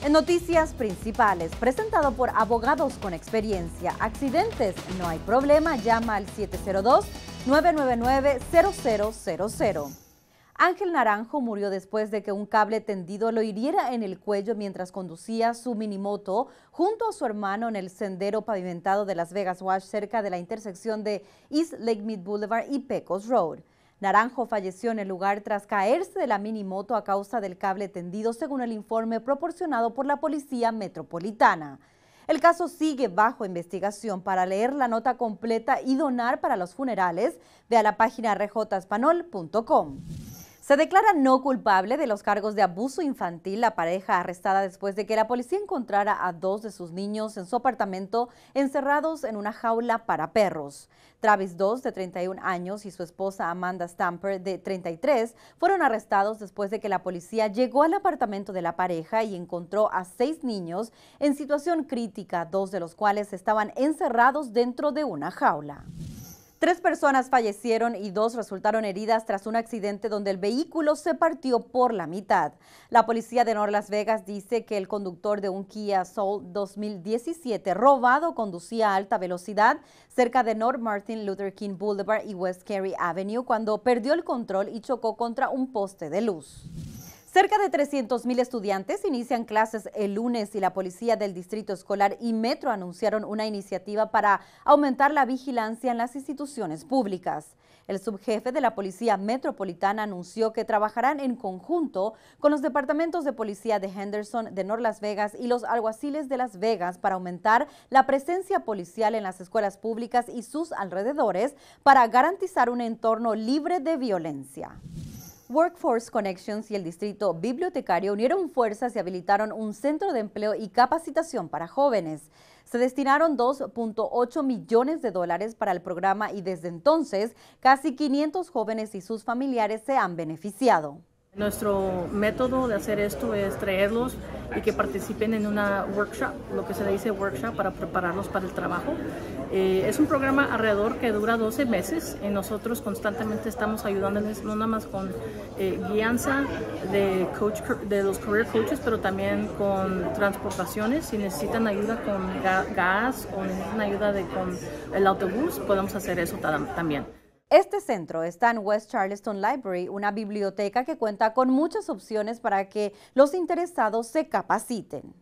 En noticias principales, presentado por abogados con experiencia, accidentes, no hay problema, llama al 702-999-0000. Ángel Naranjo murió después de que un cable tendido lo hiriera en el cuello mientras conducía su minimoto junto a su hermano en el sendero pavimentado de Las Vegas Wash cerca de la intersección de East Lake Mead Boulevard y Pecos Road. Naranjo falleció en el lugar tras caerse de la moto a causa del cable tendido, según el informe proporcionado por la Policía Metropolitana. El caso sigue bajo investigación. Para leer la nota completa y donar para los funerales, ve a la página rejotaspanol.com. Se declara no culpable de los cargos de abuso infantil la pareja arrestada después de que la policía encontrara a dos de sus niños en su apartamento encerrados en una jaula para perros. Travis dos de 31 años, y su esposa Amanda Stamper, de 33, fueron arrestados después de que la policía llegó al apartamento de la pareja y encontró a seis niños en situación crítica, dos de los cuales estaban encerrados dentro de una jaula. Tres personas fallecieron y dos resultaron heridas tras un accidente donde el vehículo se partió por la mitad. La policía de North Las Vegas dice que el conductor de un Kia Soul 2017 robado conducía a alta velocidad cerca de North Martin Luther King Boulevard y West Carey Avenue cuando perdió el control y chocó contra un poste de luz. Cerca de 300.000 estudiantes inician clases el lunes y la Policía del Distrito Escolar y Metro anunciaron una iniciativa para aumentar la vigilancia en las instituciones públicas. El subjefe de la Policía Metropolitana anunció que trabajarán en conjunto con los departamentos de policía de Henderson, de Nor Las Vegas y los alguaciles de Las Vegas para aumentar la presencia policial en las escuelas públicas y sus alrededores para garantizar un entorno libre de violencia. Workforce Connections y el Distrito Bibliotecario unieron fuerzas y habilitaron un centro de empleo y capacitación para jóvenes. Se destinaron 2.8 millones de dólares para el programa y desde entonces casi 500 jóvenes y sus familiares se han beneficiado. Nuestro método de hacer esto es traerlos y que participen en una workshop, lo que se le dice workshop para prepararlos para el trabajo. Eh, es un programa alrededor que dura 12 meses y nosotros constantemente estamos ayudándoles no nada más con eh, guianza de, coach, de los career coaches, pero también con transportaciones. Si necesitan ayuda con gas o necesitan ayuda de, con el autobús, podemos hacer eso también. Este centro está en West Charleston Library, una biblioteca que cuenta con muchas opciones para que los interesados se capaciten.